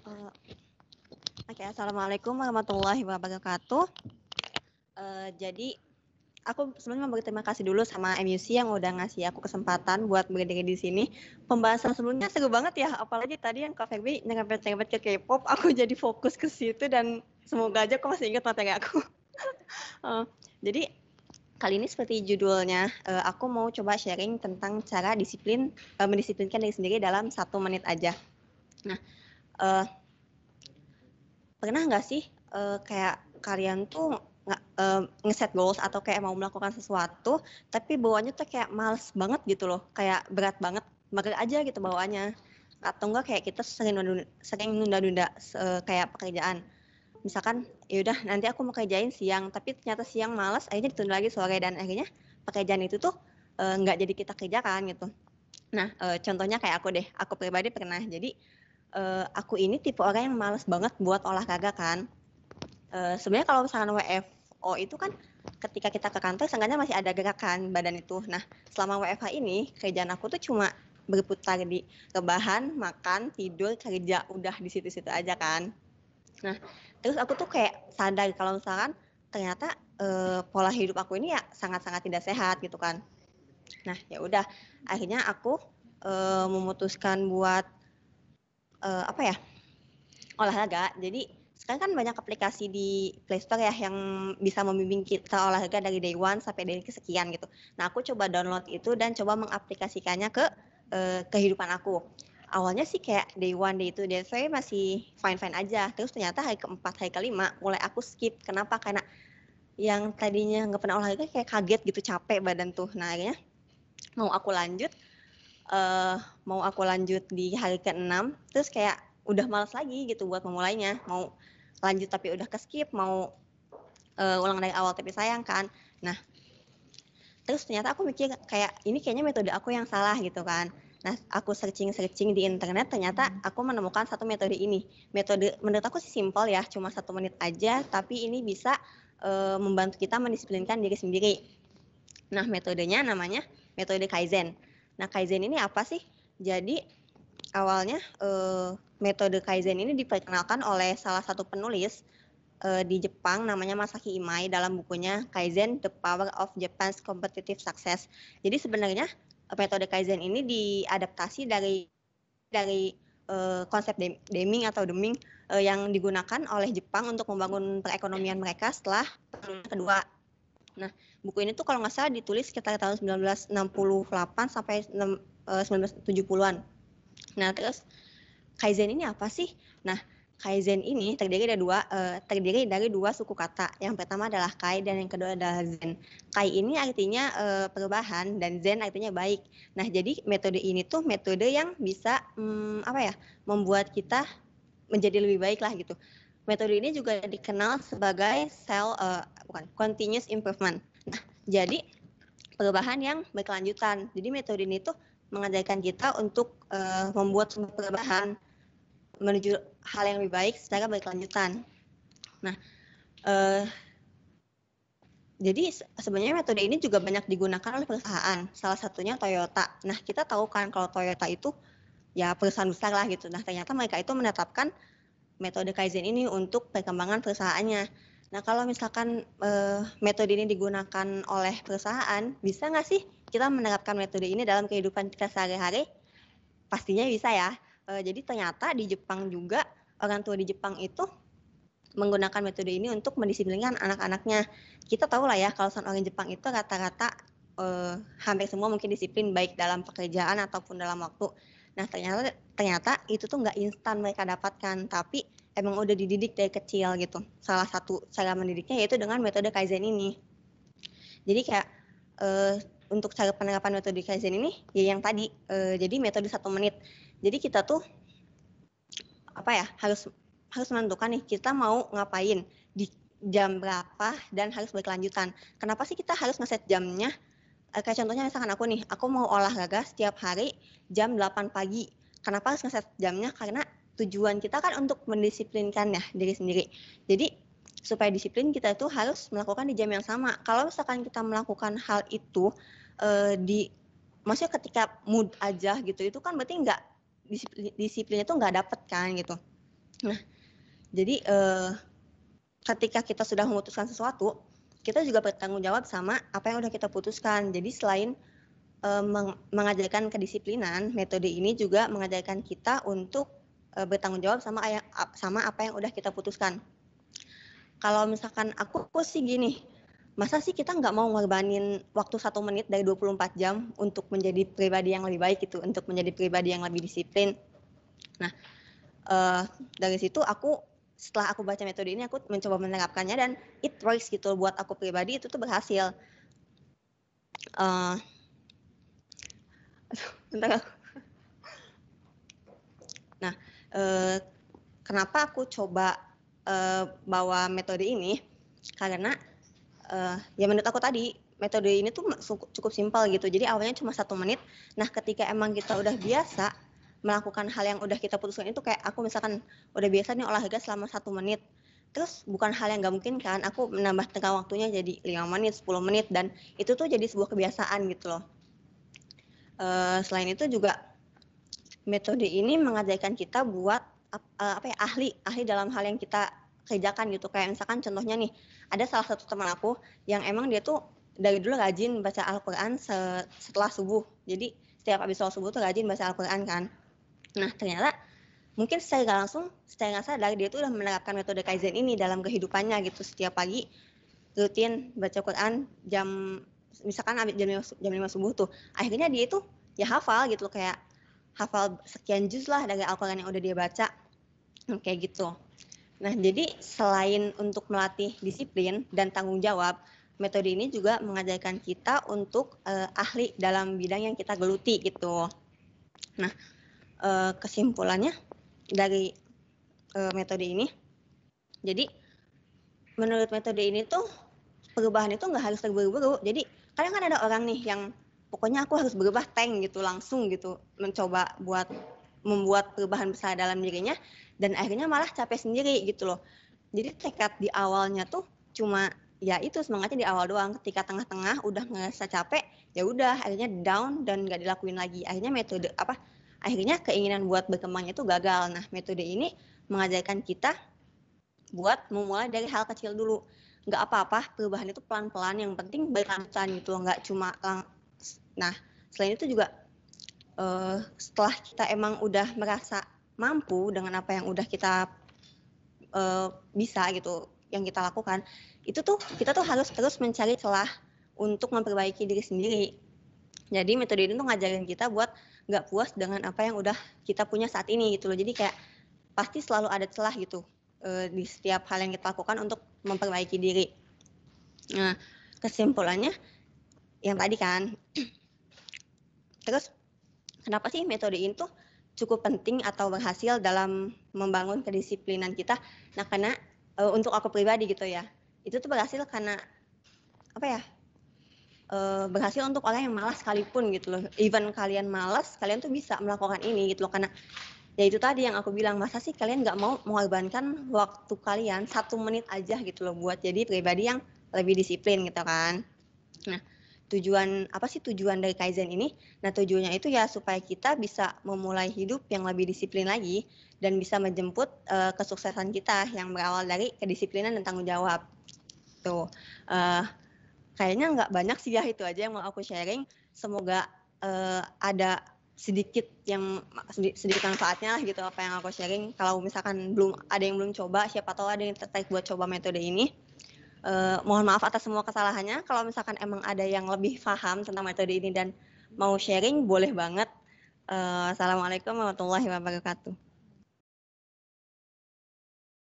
Eh, oke, okay, assalamualaikum warahmatullahi wabarakatuh. Uh, jadi aku sebelumnya mau berterima kasih dulu sama MUC yang udah ngasih aku kesempatan buat berdiri di sini. Pembahasan sebelumnya seru banget ya, apalagi tadi yang Kak Feby nyerempet-nyerempet ke K-pop, aku jadi fokus ke situ dan semoga aja aku masih ingat materi aku. uh, jadi kali ini seperti judulnya, uh, aku mau coba sharing tentang cara disiplin uh, mendisiplinkan diri sendiri dalam satu menit aja. Nah, uh, pernah nggak sih uh, kayak kalian tuh ngeset uh, ngeset goals atau kayak mau melakukan sesuatu tapi bawaannya tuh kayak males banget gitu loh kayak berat banget mager aja gitu bawaannya atau enggak kayak kita sering nunda, sering nunda-nunda uh, kayak pekerjaan misalkan yaudah nanti aku mau kerjain siang tapi ternyata siang males akhirnya ditunda lagi sore dan akhirnya pekerjaan itu tuh nggak uh, jadi kita kerjakan gitu nah uh, contohnya kayak aku deh aku pribadi pernah jadi uh, aku ini tipe orang yang males banget buat olahraga kan. Uh, Sebenarnya kalau misalkan WFO itu kan ketika kita ke kantor seenggaknya masih ada gerakan badan itu. Nah selama WFH ini kerjaan aku tuh cuma berputar di rebahan, makan, tidur, kerja, udah di situ-situ aja kan. Nah terus aku tuh kayak sadar kalau misalkan ternyata uh, pola hidup aku ini ya sangat-sangat tidak sehat gitu kan. Nah ya udah akhirnya aku uh, memutuskan buat uh, apa ya olahraga. Jadi sekarang kan banyak aplikasi di Play Store ya yang bisa membimbing kita olahraga dari day one sampai dari kesekian gitu. Nah aku coba download itu dan coba mengaplikasikannya ke uh, kehidupan aku. Awalnya sih kayak day one, day itu day three masih fine-fine aja. Terus ternyata hari keempat, hari kelima mulai aku skip. Kenapa? Karena yang tadinya nggak pernah olahraga kayak kaget gitu capek badan tuh. Nah akhirnya mau aku lanjut uh, mau aku lanjut di hari ke-6 terus kayak udah males lagi gitu buat memulainya mau lanjut tapi udah ke skip mau uh, ulang dari awal tapi sayang kan nah terus ternyata aku mikir kayak ini kayaknya metode aku yang salah gitu kan nah aku searching searching di internet ternyata aku menemukan satu metode ini metode menurut aku sih simpel ya cuma satu menit aja tapi ini bisa uh, membantu kita mendisiplinkan diri sendiri nah metodenya namanya metode kaizen Nah, Kaizen ini apa sih? Jadi awalnya eh, metode Kaizen ini diperkenalkan oleh salah satu penulis eh, di Jepang namanya Masaki Imai dalam bukunya Kaizen: The Power of Japan's Competitive Success. Jadi sebenarnya metode Kaizen ini diadaptasi dari dari eh, konsep Deming atau Deming yang digunakan oleh Jepang untuk membangun perekonomian mereka setelah perang kedua Nah, buku ini tuh kalau nggak salah ditulis sekitar tahun 1968 sampai 1970-an. Eh, nah, terus Kaizen ini apa sih? Nah, Kaizen ini terdiri dari dua eh, terdiri dari dua suku kata. Yang pertama adalah Kai dan yang kedua adalah Zen. Kai ini artinya eh, perubahan dan Zen artinya baik. Nah, jadi metode ini tuh metode yang bisa hmm, apa ya? membuat kita menjadi lebih baik lah gitu. Metode ini juga dikenal sebagai sel uh, bukan continuous improvement. Nah, jadi perubahan yang berkelanjutan. Jadi metode ini tuh mengajarkan kita untuk uh, membuat perubahan menuju hal yang lebih baik secara berkelanjutan. Nah, uh, jadi sebenarnya metode ini juga banyak digunakan oleh perusahaan. Salah satunya Toyota. Nah, kita tahu kan kalau Toyota itu ya perusahaan besar lah gitu. Nah, ternyata mereka itu menetapkan metode Kaizen ini untuk perkembangan perusahaannya. Nah, kalau misalkan e, metode ini digunakan oleh perusahaan, bisa nggak sih kita menerapkan metode ini dalam kehidupan kita sehari-hari? Pastinya bisa ya. E, jadi ternyata di Jepang juga orang tua di Jepang itu menggunakan metode ini untuk mendisiplinkan anak-anaknya. Kita tahu lah ya, kalau orang Jepang itu rata-rata e, hampir semua mungkin disiplin baik dalam pekerjaan ataupun dalam waktu. Nah ternyata ternyata itu tuh nggak instan mereka dapatkan, tapi emang udah dididik dari kecil gitu. Salah satu cara mendidiknya yaitu dengan metode kaizen ini. Jadi kayak e, untuk cara penerapan metode kaizen ini ya yang tadi e, jadi metode satu menit. Jadi kita tuh apa ya harus harus menentukan nih kita mau ngapain di jam berapa dan harus berkelanjutan. Kenapa sih kita harus ngeset jamnya? Eh, kayak contohnya misalkan aku nih, aku mau olahraga setiap hari jam 8 pagi. Kenapa harus ngeset jamnya? Karena tujuan kita kan untuk mendisiplinkan ya diri sendiri. Jadi supaya disiplin kita itu harus melakukan di jam yang sama. Kalau misalkan kita melakukan hal itu e, di maksudnya ketika mood aja gitu itu kan berarti nggak disiplin, disiplinnya tuh nggak dapet kan gitu. Nah jadi e, ketika kita sudah memutuskan sesuatu kita juga bertanggung jawab sama apa yang udah kita putuskan. Jadi selain e, mengajarkan kedisiplinan, metode ini juga mengajarkan kita untuk e, bertanggung jawab sama sama apa yang udah kita putuskan. Kalau misalkan aku, aku sih gini, masa sih kita nggak mau ngorbanin waktu satu menit dari 24 jam untuk menjadi pribadi yang lebih baik gitu, untuk menjadi pribadi yang lebih disiplin. Nah, uh, dari situ aku setelah aku baca metode ini aku mencoba menerapkannya dan it works gitu buat aku pribadi itu tuh berhasil. Uh, bentar Nah, Eh, kenapa aku coba eh, bawa metode ini karena eh, ya menurut aku tadi metode ini tuh cukup simpel gitu jadi awalnya cuma satu menit nah ketika emang kita udah biasa melakukan hal yang udah kita putuskan itu kayak aku misalkan udah biasa nih olahraga selama satu menit terus bukan hal yang gak mungkin kan aku menambah tengah waktunya jadi lima menit 10 menit dan itu tuh jadi sebuah kebiasaan gitu loh uh, selain itu juga metode ini mengajarkan kita buat e, apa ya ahli ahli dalam hal yang kita kerjakan gitu kayak misalkan contohnya nih ada salah satu teman aku yang emang dia tuh dari dulu rajin baca Al-Quran setelah subuh jadi setiap habis sholat subuh tuh rajin baca Al-Quran kan nah ternyata mungkin secara langsung secara nggak sadar dia tuh udah menerapkan metode kaizen ini dalam kehidupannya gitu setiap pagi rutin baca Quran jam misalkan jam lima jam lima subuh tuh akhirnya dia itu ya hafal gitu kayak hafal sekian juz lah dari Al-Quran yang udah dia baca hmm, kayak gitu nah jadi selain untuk melatih disiplin dan tanggung jawab metode ini juga mengajarkan kita untuk uh, ahli dalam bidang yang kita geluti gitu nah uh, kesimpulannya dari uh, metode ini jadi menurut metode ini tuh perubahan itu nggak harus terburu-buru jadi kadang kan ada orang nih yang pokoknya aku harus berubah tank gitu langsung gitu mencoba buat membuat perubahan besar dalam dirinya dan akhirnya malah capek sendiri gitu loh jadi tekad di awalnya tuh cuma ya itu semangatnya di awal doang ketika tengah-tengah udah ngerasa capek ya udah akhirnya down dan nggak dilakuin lagi akhirnya metode apa akhirnya keinginan buat berkembangnya itu gagal nah metode ini mengajarkan kita buat memulai dari hal kecil dulu nggak apa-apa perubahan itu pelan-pelan yang penting berlanjutan gitu nggak cuma Nah, selain itu juga uh, setelah kita emang udah merasa mampu dengan apa yang udah kita uh, bisa gitu, yang kita lakukan, itu tuh kita tuh harus terus mencari celah untuk memperbaiki diri sendiri. Jadi metode ini tuh ngajarin kita buat nggak puas dengan apa yang udah kita punya saat ini gitu loh. Jadi kayak pasti selalu ada celah gitu uh, di setiap hal yang kita lakukan untuk memperbaiki diri. Nah, kesimpulannya yang tadi kan Terus kenapa sih metode ini tuh cukup penting atau berhasil dalam membangun kedisiplinan kita? Nah, karena e, untuk aku pribadi gitu ya, itu tuh berhasil karena apa ya? E, berhasil untuk orang yang malas sekalipun gitu loh. Even kalian malas, kalian tuh bisa melakukan ini gitu loh karena ya itu tadi yang aku bilang masa sih kalian nggak mau mengorbankan waktu kalian satu menit aja gitu loh buat jadi pribadi yang lebih disiplin gitu kan nah tujuan apa sih tujuan dari kaizen ini? Nah, tujuannya itu ya supaya kita bisa memulai hidup yang lebih disiplin lagi dan bisa menjemput uh, kesuksesan kita yang berawal dari kedisiplinan dan tanggung jawab. Tuh. Uh, kayaknya nggak banyak sih ya itu aja yang mau aku sharing. Semoga uh, ada sedikit yang sedikit manfaatnya lah gitu apa yang aku sharing. Kalau misalkan belum ada yang belum coba, siapa tahu ada yang tertarik buat coba metode ini Uh, mohon maaf atas semua kesalahannya. Kalau misalkan emang ada yang lebih paham tentang metode ini dan mau sharing, boleh banget. Uh, Assalamualaikum warahmatullahi wabarakatuh.